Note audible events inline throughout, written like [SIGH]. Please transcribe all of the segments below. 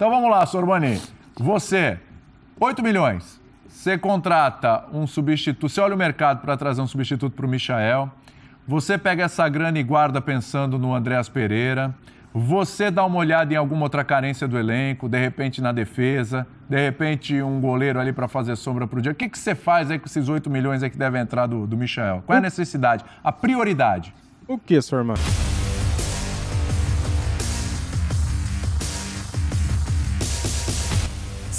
Então vamos lá, Sorbani. Você, 8 milhões. Você contrata um substituto, você olha o mercado para trazer um substituto para o Michael. Você pega essa grana e guarda pensando no Andréas Pereira. Você dá uma olhada em alguma outra carência do elenco, de repente na defesa, de repente um goleiro ali para fazer sombra para o dia. O que, que você faz aí com esses 8 milhões aí que devem entrar do, do Michael? Qual é a necessidade? A prioridade? O que, sua irmã?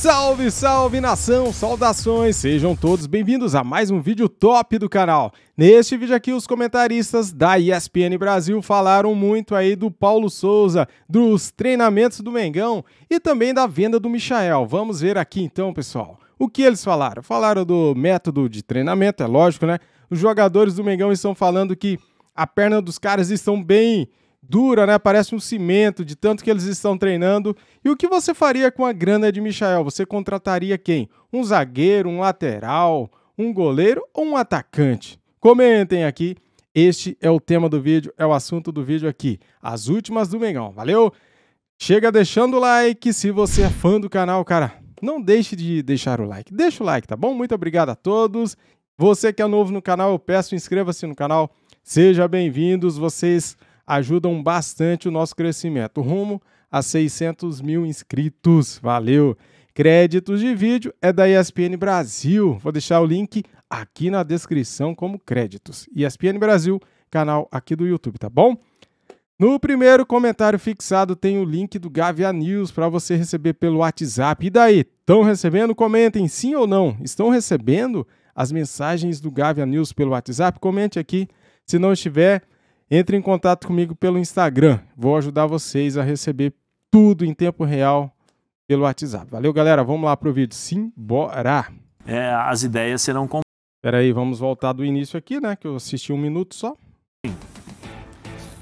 Salve, salve nação, saudações, sejam todos bem-vindos a mais um vídeo top do canal. Neste vídeo aqui, os comentaristas da ESPN Brasil falaram muito aí do Paulo Souza, dos treinamentos do Mengão e também da venda do Michael. Vamos ver aqui então, pessoal. O que eles falaram? Falaram do método de treinamento, é lógico, né? Os jogadores do Mengão estão falando que a perna dos caras estão bem dura, né? Parece um cimento de tanto que eles estão treinando. E o que você faria com a grana de Michael? Você contrataria quem? Um zagueiro, um lateral, um goleiro ou um atacante? Comentem aqui. Este é o tema do vídeo, é o assunto do vídeo aqui. As últimas do Mengão. Valeu? Chega deixando o like se você é fã do canal, cara. Não deixe de deixar o like. Deixa o like, tá bom? Muito obrigado a todos. Você que é novo no canal, eu peço inscreva-se no canal. Seja bem-vindos, vocês ajudam bastante o nosso crescimento, rumo a 600 mil inscritos. Valeu! Créditos de vídeo é da ESPN Brasil. Vou deixar o link aqui na descrição como créditos. ESPN Brasil, canal aqui do YouTube, tá bom? No primeiro comentário fixado tem o link do Gavia News para você receber pelo WhatsApp. E daí, estão recebendo? Comentem sim ou não. Estão recebendo as mensagens do Gavia News pelo WhatsApp? Comente aqui. Se não estiver, entre em contato comigo pelo Instagram. Vou ajudar vocês a receber tudo em tempo real pelo WhatsApp. Valeu, galera. Vamos lá pro vídeo. Simbora! É, as ideias serão... Com... Peraí, vamos voltar do início aqui, né? Que eu assisti um minuto só.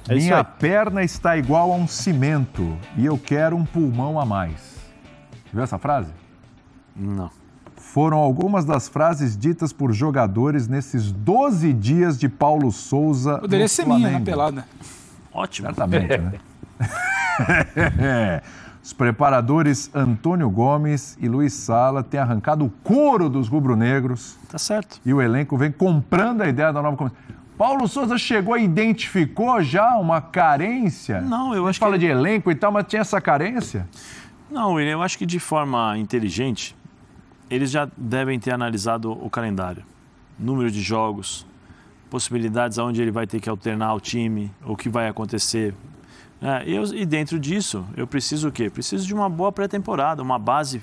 É Minha perna está igual a um cimento e eu quero um pulmão a mais. Viu essa frase? Não foram algumas das frases ditas por jogadores nesses 12 dias de Paulo Souza. Poderia ser Flamengo. minha na pelada. Ótimo. Certamente, né? [LAUGHS] Os preparadores Antônio Gomes e Luiz Sala têm arrancado o couro dos rubro-negros. Tá certo. E o elenco vem comprando a ideia da nova comissão. Paulo Souza chegou e identificou já uma carência? Não, eu acho fala que. Fala de elenco e tal, mas tinha essa carência? Não, eu acho que de forma inteligente, eles já devem ter analisado o calendário, número de jogos, possibilidades aonde ele vai ter que alternar o time, o que vai acontecer. É, eu, e dentro disso, eu preciso o quê? Preciso de uma boa pré-temporada, uma base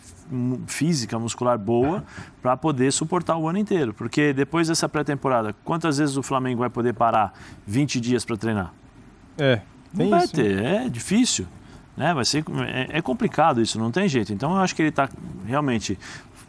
física, muscular boa, para poder suportar o ano inteiro. Porque depois dessa pré-temporada, quantas vezes o Flamengo vai poder parar 20 dias para treinar? É, tem não vai isso, ter, é difícil. Né? Vai ser, é, é, complicado isso, não tem jeito. Então eu acho que ele está realmente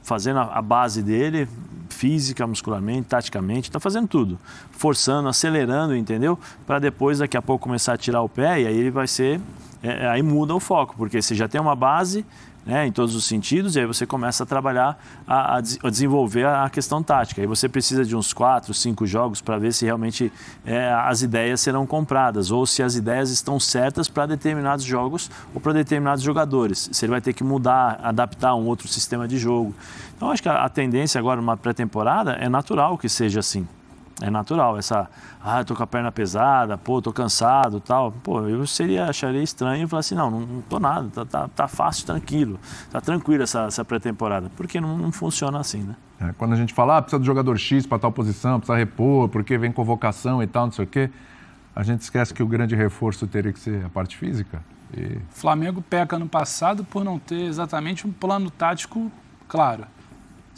fazendo a, base dele, física, muscularmente, taticamente, está fazendo tudo. Forçando, acelerando, entendeu? Para depois, daqui a pouco, começar a tirar o pé e aí ele vai ser. É, aí muda o foco, porque você já tem uma base, né, em todos os sentidos, e aí você começa a trabalhar, a, a, a desenvolver a questão tática. Aí você precisa de uns quatro, cinco jogos para ver se realmente é, as ideias serão compradas ou se as ideias estão certas para determinados jogos ou para determinados jogadores. Se ele vai ter que mudar, adaptar um outro sistema de jogo. Então, acho que a, a tendência agora numa pré-temporada é natural que seja assim. É natural essa, ah, eu tô com a perna pesada, pô, tô cansado, tal. Pô, eu seria acharia estranho e falar assim, não, não, não tô nada, tá, tá, tá, fácil, tranquilo, tá tranquilo essa, essa pré-temporada, porque não, não, funciona assim, né? É, quando a gente fala, ah, precisa do jogador X para tal posição, precisa repor, porque vem convocação e tal, não sei o quê, a gente esquece que o grande reforço teria que ser a parte física. E... Flamengo peca no passado por não ter exatamente um plano tático claro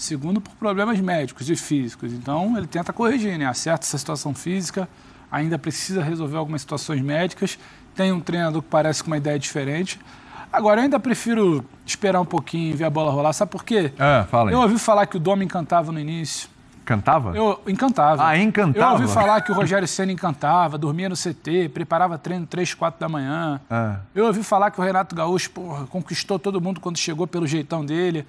segundo por problemas médicos e físicos. Então ele tenta corrigir, né? acerta essa situação física, ainda precisa resolver algumas situações médicas, tem um treinador que parece com uma ideia diferente. Agora, eu ainda prefiro esperar um pouquinho e ver a bola rolar. Sabe por quê? É, fala aí. Eu ouvi falar que o Dom encantava no início. Cantava? Eu encantava. Ah, encantava. Eu ouvi falar que o Rogério Senna encantava, dormia no CT, preparava treino 3, 4 da manhã. É. Eu ouvi falar que o Renato Gaúcho porra, conquistou todo mundo quando chegou pelo jeitão dele.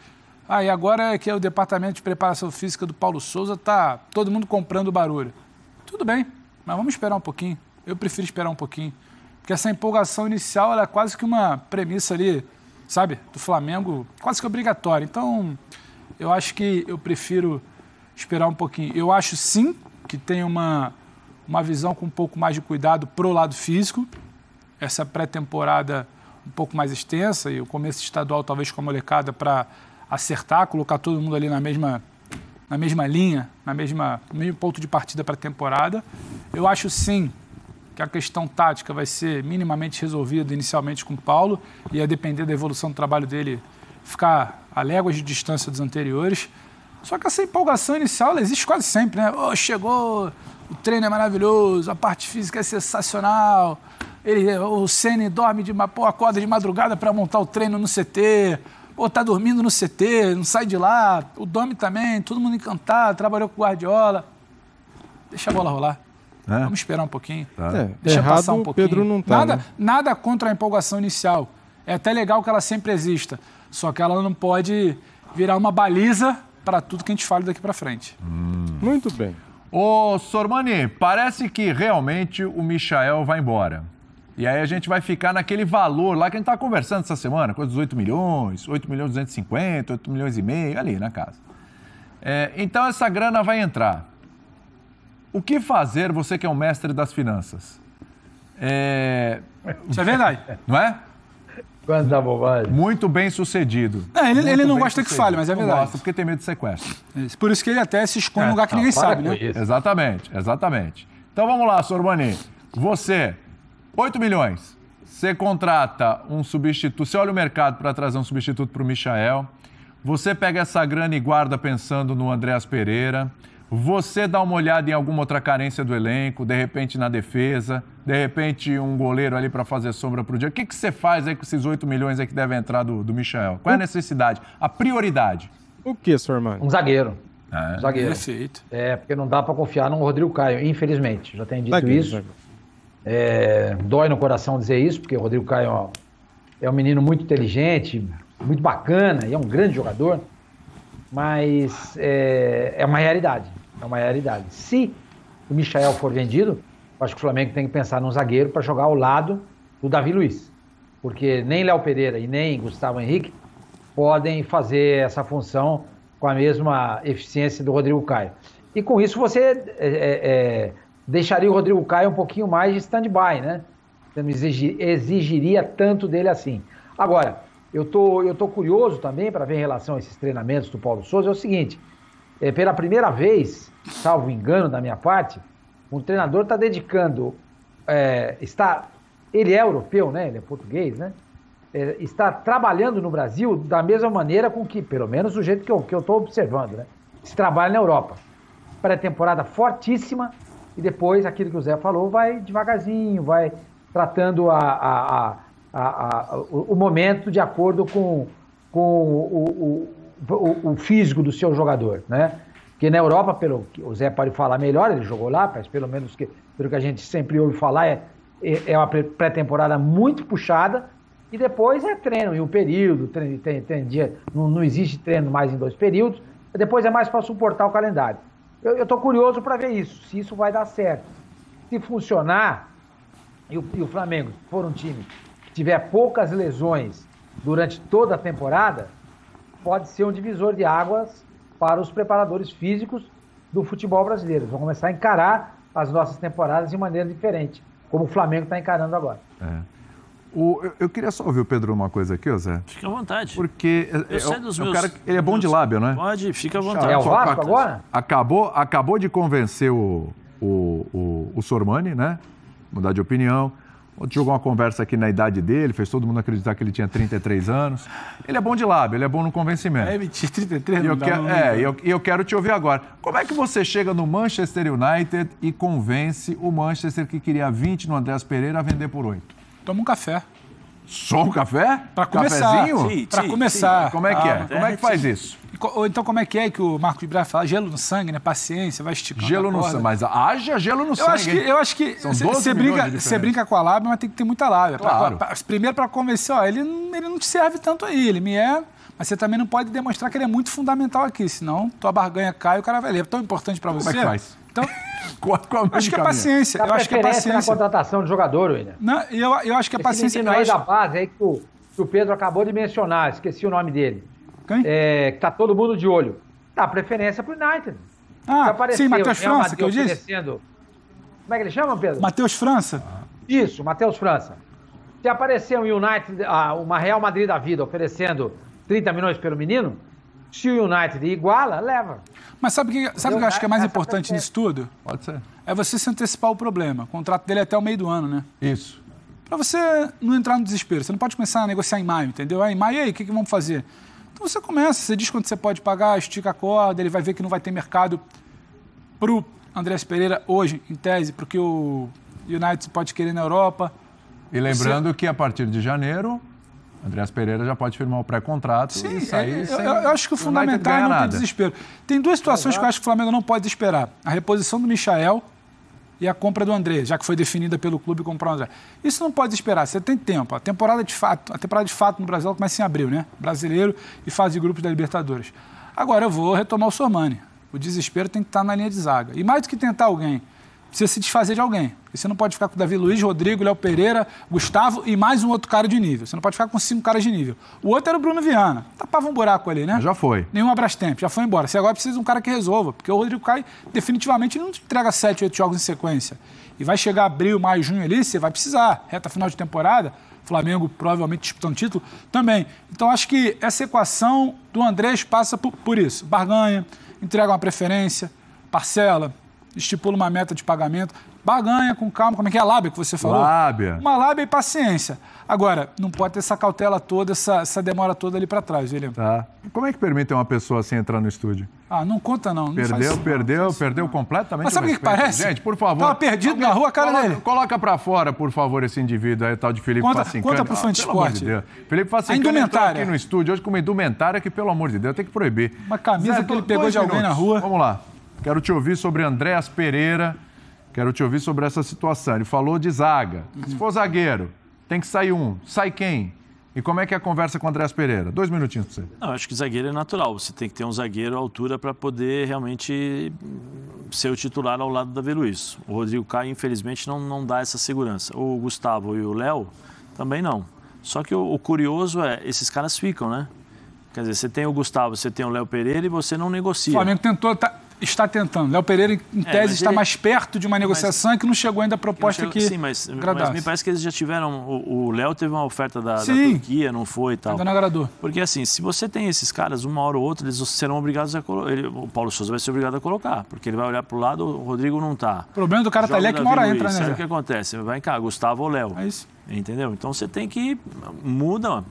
Ah, e agora é que é o Departamento de Preparação Física do Paulo Souza tá todo mundo comprando barulho. Tudo bem, mas vamos esperar um pouquinho. Eu prefiro esperar um pouquinho. Porque essa empolgação inicial é quase que uma premissa ali, sabe, do Flamengo, quase que obrigatória. Então, eu acho que eu prefiro esperar um pouquinho. Eu acho sim que tem uma, uma visão com um pouco mais de cuidado pro lado físico. Essa pré-temporada um pouco mais extensa e o começo estadual talvez com a molecada para acertar, colocar todo mundo ali na mesma, na mesma linha, na mesma, no mesmo ponto de partida para a temporada. Eu acho sim que a questão tática vai ser minimamente resolvida inicialmente com o Paulo e a depender da evolução do trabalho dele ficar a léguas de distância dos anteriores. Só que essa empolgação inicial ela existe quase sempre, né? Oh, chegou, o treino é maravilhoso, a parte física é sensacional. Ele, o Ceni dorme de uma acorda de madrugada para montar o treino no CT. Pô, tá dormindo no CT, não sai de lá. O Domi também, todo mundo encantado, trabalhou com o Guardiola. Deixa a bola rolar. É. Vamos esperar um pouquinho. Tá. É, Deixa errado, passar um pouquinho. Pedro não tá, né? nada, né? nada contra a empolgação inicial. É até legal que ela sempre exista. Só que ela não pode virar uma baliza para tudo que a gente fala daqui para frente. Hum. Muito bem. Ô, Sormani, parece que realmente o Michael vai embora. E aí a gente vai ficar naquele valor lá que a gente estava conversando essa semana, coisa dos 8 milhões, 8 milhões 250, 8 milhões e meio, ali na casa. É, então essa grana vai entrar. O que fazer, você que é um mestre das finanças? É... Isso é verdade. Não é? Quanta bobagem. Muito bem sucedido. Não, é, ele, ele, não gosta sucedido. que fale, mas é verdade. Não gosta porque tem medo de sequestro. É, por isso que ele até se esconde é, num lugar que não, ah, ninguém sabe, né? Isso. Exatamente, exatamente. Então vamos lá, Sorbani. Você, 8 milhões. Você contrata um substituto, você olha o mercado para trazer um substituto para o Michael. Você pega essa grana e guarda pensando no Andréas Pereira. Você dá uma olhada em alguma outra carência do elenco, de repente na defesa, de repente um goleiro ali para fazer sombra para o dia. O que, que você faz aí com esses 8 milhões aí que devem entrar do, do Michel? Qual é a necessidade? A prioridade? O que, senhor irmão? Um zagueiro. Ah, é. Um zagueiro. Perfeito. É, porque não dá para confiar num Rodrigo Caio, infelizmente. Já tenho dito zagueiro, isso. Zagueiro. É, dói no coração dizer isso, porque o Rodrigo Caio é, é um menino muito inteligente, muito bacana e é um grande jogador, mas é, é uma realidade. É uma realidade. Se o Michael for vendido, acho que o Flamengo tem que pensar num zagueiro para jogar ao lado do Davi Luiz. Porque nem Léo Pereira e nem Gustavo Henrique podem fazer essa função com a mesma eficiência do Rodrigo Caio. E com isso você é, é, é deixaria o Rodrigo Caio um pouquinho mais de stand-by, né? Você não exigiria tanto dele assim. Agora, eu tô, eu tô curioso também para ver em relação a esses treinamentos do Paulo Souza. É o seguinte: é, pela primeira vez, salvo engano da minha parte, um treinador está dedicando. É, está, ele é europeu, né? Ele é português, né? É, está trabalhando no Brasil da mesma maneira com que, pelo menos do jeito que eu estou observando, né? Se trabalha na Europa. Pré-temporada fortíssima, e depois aquilo que o Zé falou vai devagarzinho, vai tratando a, a, a, o, o momento de acordo com, com o, o, o, físico do seu jogador, né? Porque na Europa, pelo que o Zé pode falar melhor, ele jogou lá, mas pelo menos que, pelo que a gente sempre ouve falar, é, é, é uma pré-temporada muito puxada, e depois é treino em um período, treino, treino, treino dia, não, não existe treino mais em dois períodos, depois é mais para suportar o calendário. Eu estou curioso para ver isso, se isso vai dar certo. Se funcionar, e o, e o Flamengo for um time que tiver poucas lesões durante toda a temporada, pode ser um divisor de águas para os preparadores físicos do futebol brasileiro. Vão começar a encarar as nossas temporadas de maneira diferente, como o Flamengo está encarando agora. É. O, eu, eu, queria só ouvir o Pedro uma coisa aqui, Zé. Fica à vontade. Porque é, eu é, é dos meus, cara, ele é bom meus... de lábio, né? Pode, fica à vontade. É o Vasco agora? Acabou, acabou de convencer o, o, o, o Sormani, né? Mudar de opinião. Ontem jogou uma conversa aqui na idade dele, fez todo mundo acreditar que ele tinha 33 anos. Ele é bom de lábio, ele é bom no convencimento. É, mentir, 33 e eu É, e eu, eu, quero te ouvir agora. Como é que você chega no Manchester United e convence o Manchester que queria 20 no Andreas Pereira a vender por 8? Toma um café. Só um café? Para começar. Para começar. Sim. Como é que é? Ah, como é que é, faz isso? Ou então, como é que é que o Marco de fala? Gelo no sangue, né? Paciência, vai esticando. Gelo no sangue, mas haja gelo no eu sangue. Acho que, eu acho que você brinca, você brinca com a lábia, mas tem que ter muita lábia. Claro. Pra, pra, primeiro, para convencer, ó, ele, ele não te serve tanto aí, ele me é. Mas você também não pode demonstrar que ele é muito fundamental aqui, senão tua barganha cai e o cara vai ler. É tão importante para você. Como é que faz? Então, [LAUGHS] qual, qual acho que é paciência. Eu acho que é paciência. É na contratação de jogador, William. Não, eu, eu acho que é Esse paciência. Esse acho... da base aí que o, que o, Pedro acabou de mencionar, esqueci o nome dele. Quem? É, que tá todo mundo de olho. Dá preferência pro United. Ah, sim, Matheus França, que eu disse. Como é que ele chama, Pedro? Matheus França. Isso, Matheus França. Se aparecer um United, uma Real Madrid da vida oferecendo 30 milhões pelo menino, se o United iguala, leva. Mas sabe o que, sabe que eu acho que é mais é importante nisso tudo? Pode ser. É você se antecipar o problema. O contrato dele é até o meio do ano, né? Isso. Para você não entrar no desespero. Você não pode começar a negociar em maio, entendeu? Ah, em maio, aí, o que, que vamos fazer? Então você começa, você diz quando você pode pagar, estica a corda, ele vai ver que não vai ter mercado pro Andrés Pereira hoje, em tese, porque o United pode querer na Europa. E lembrando você... que a partir de janeiro, Andreas Pereira já pode firmar o pré-contrato Sim, e sair é, é sem, eu, eu, acho que o fundamental é não ter nada. desespero. Tem duas situações Exato. que eu acho que o Flamengo não pode esperar. A reposição do Michael e a compra do André, já que foi definida pelo clube comprar o André. Isso não pode esperar, você tem tempo. A temporada de fato, a temporada de fato no Brasil começa em abril, né? Brasileiro e fase de grupos da Libertadores. Agora eu vou retomar o Sormani. O desespero tem que estar na linha de zaga. E mais do que tentar alguém precisa se desfazer de alguém. Você não pode ficar com Davi Luiz, Rodrigo, Léo Pereira, Gustavo e mais um outro cara de nível. Você não pode ficar com cinco caras de nível. O outro era o Bruno Viana. Tapava um buraco ali, né? já foi. Nenhum abraço-tempo, já foi embora. Você agora precisa de um cara que resolva, porque o Rodrigo Caio definitivamente não te entrega sete, oito jogos em sequência. E vai chegar abril, maio, junho ali, você vai precisar. Reta final de temporada, Flamengo provavelmente disputando título também. Então acho que essa equação do Andrés passa por, por isso. Barganha, entrega uma preferência, parcela, estipula uma meta de pagamento, baganha com calma, como é que é a lábia que você falou? Lábia. Uma lábia e paciência. Agora, não pode ter essa cautela toda, essa, essa demora toda ali para trás, William. Tá. Como é que permite uma pessoa assim entrar no estúdio? Ah, não conta não. não perdeu, perdeu, não perdeu não. completamente. Mas sabe o que, que parece? Gente, por favor. Tava perdido alguém, na rua, cara coloca, dele. Coloca para fora, por favor, esse indivíduo aí, tal de Felipe conta, Facincani. Conta pro ah, Fantisporte. De Felipe Facincani Indumentária. aqui no estúdio hoje com uma indumentária que, pelo amor de Deus, tem que proibir. Uma camisa que ele pegou de alguém minutos. na rua. Vamos lá. Quero te ouvir sobre Andréas Pereira. Quero te ouvir sobre essa situação. Ele falou de zaga. Uhum. Se for zagueiro, tem que sair um. Sai quem? E como é que é a conversa com o Pereira? Dois minutinhos para você. Não, acho que zagueiro é natural. Você tem que ter um zagueiro à altura para poder realmente ser o titular ao lado da Veluiz. O Rodrigo Caio, infelizmente, não, não dá essa segurança. O Gustavo e o Léo também não. Só que o, o curioso é, esses caras ficam, né? Quer dizer, você tem o Gustavo, você tem o Léo Pereira e você não negocia. O Flamengo tentou. Tá está tentando. Léo Pereira, em é, tese, está ele... mais perto de uma negociação mas... que não chegou ainda a proposta que. que... Sim, mas, mas, me parece que eles já tiveram. O Léo teve uma oferta da, da, Turquia, não foi e tal. Ainda não agradou. Porque assim, se você tem esses caras, uma hora ou outra, eles serão obrigados a colocar. O Paulo Souza vai ser obrigado a colocar, porque ele vai olhar para o lado, o Rodrigo não está. O problema do cara Joga tá ali é que uma hora entra, né? Sabe o que acontece? Vai cá, Gustavo ou Léo. É isso. Entendeu? Então você tem que. Muda.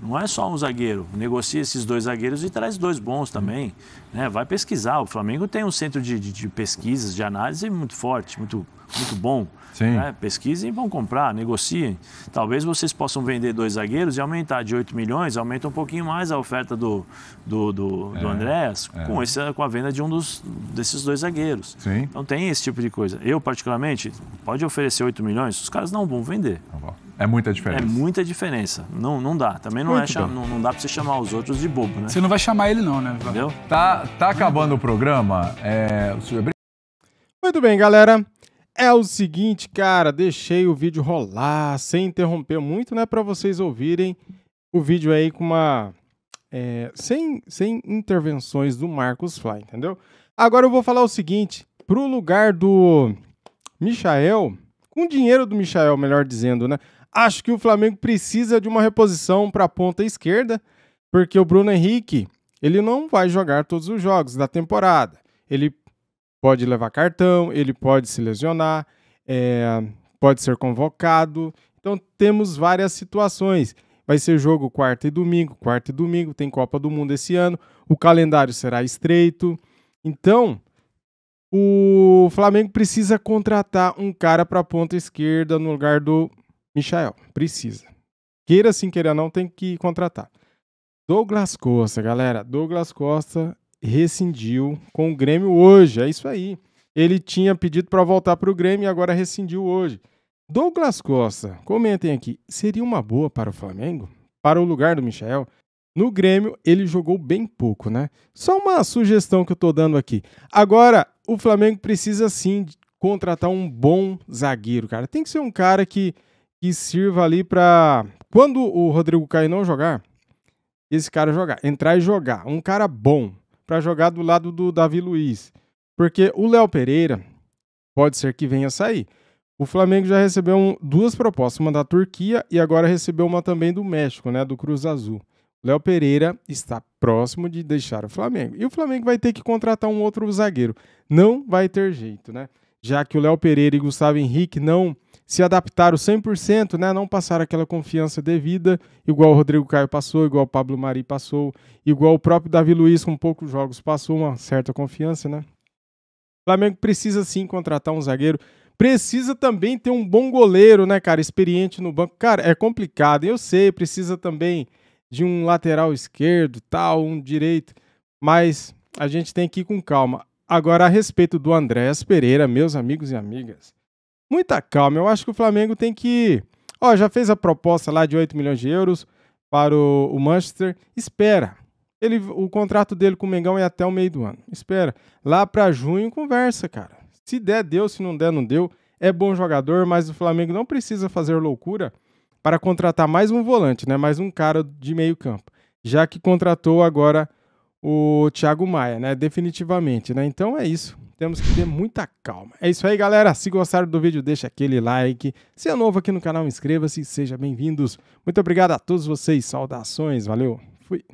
Não é só um zagueiro. Negocia esses dois zagueiros e traz dois bons também. Hum. Né? Vai pesquisar. O Flamengo tem um centro de, de, de pesquisas, de análise muito forte, muito, muito bom. Sim. Né? Pesquisem e vão comprar, negociem. Talvez vocês possam vender dois zagueiros e aumentar de 8 milhões, aumenta um pouquinho mais a oferta do, do, do, é, do Andréas é. com, esse, com a venda de um dos, desses dois zagueiros. Sim. Então tem esse tipo de coisa. Eu, particularmente, pode oferecer 8 milhões, os caras não vão vender. Tá é muita diferença. É muita diferença. Não, não dá. Também não, é, não, não dá para você chamar os outros de bobo, né? Você não vai chamar ele não, né? Entendeu? Tá, tá, acabando o programa. É... é muito bem, galera. É o seguinte, cara, deixei o vídeo rolar sem interromper muito, né? Para vocês ouvirem o vídeo aí com uma. É, sem, sem intervenções do Marcos Fly, entendeu? Agora eu vou falar o seguinte: pro lugar do Michael, com dinheiro do Michael, melhor dizendo, né? Acho que o Flamengo precisa de uma reposição para a ponta esquerda, porque o Bruno Henrique ele não vai jogar todos os jogos da temporada. Ele pode levar cartão, ele pode se lesionar, é, pode ser convocado. Então temos várias situações. Vai ser jogo quarta e domingo, quarta e domingo, tem Copa do Mundo esse ano, o calendário será estreito. Então, o Flamengo precisa contratar um cara para a ponta esquerda no lugar do Michael. Precisa. Queira sim, queira não, tem que contratar. Douglas Costa, galera. Douglas Costa rescindiu com o Grêmio hoje. É isso aí. Ele tinha pedido para voltar para o Grêmio e agora rescindiu hoje. Douglas Costa, comentem aqui. Seria uma boa para o Flamengo? Para o lugar do Michel? No Grêmio, ele jogou bem pouco, né? Só uma sugestão que eu estou dando aqui. Agora, o Flamengo precisa sim contratar um bom zagueiro, cara. Tem que ser um cara que, que sirva ali para. Quando o Rodrigo Caio não jogar, esse cara jogar, entrar e jogar, um cara bom para jogar do lado do Davi Luiz, porque o Léo Pereira pode ser que venha sair. O Flamengo já recebeu duas propostas, uma da Turquia e agora recebeu uma também do México, né, do Cruz Azul. Léo Pereira está próximo de deixar o Flamengo. E o Flamengo vai ter que contratar um outro zagueiro. Não vai ter jeito, né? Já que o Léo Pereira e Gustavo Henrique não se adaptaram 100%, né? Não passaram aquela confiança devida, igual o Rodrigo Caio passou, igual o Pablo Mari passou, igual o próprio Davi Luiz com poucos jogos passou uma certa confiança, né? O Flamengo precisa sim contratar um zagueiro precisa também ter um bom goleiro, né, cara? Experiente no banco. Cara, é complicado, eu sei, precisa também de um lateral esquerdo, tal, um direito, mas a gente tem que ir com calma. Agora, a respeito do Andréas Pereira, meus amigos e amigas, muita calma. Eu acho que o Flamengo tem que. Ó, já fez a proposta lá de 8 milhões de euros para o, o Manchester. Espera. Ele, o contrato dele com o Mengão é até o meio do ano. Espera. Lá para junho, conversa, cara. Se der, deu. Se não der, não deu. É bom jogador, mas o Flamengo não precisa fazer loucura para contratar mais um volante, né? Mais um cara de meio campo. Já que contratou agora o Thiago Maia, né? Definitivamente, né? Então é isso. Temos que ter muita calma. É isso aí, galera. Se gostaram do vídeo, deixa aquele like. Se é novo aqui no canal, inscreva-se. Seja bem-vindos. Muito obrigado a todos vocês. Saudações. Valeu. Fui.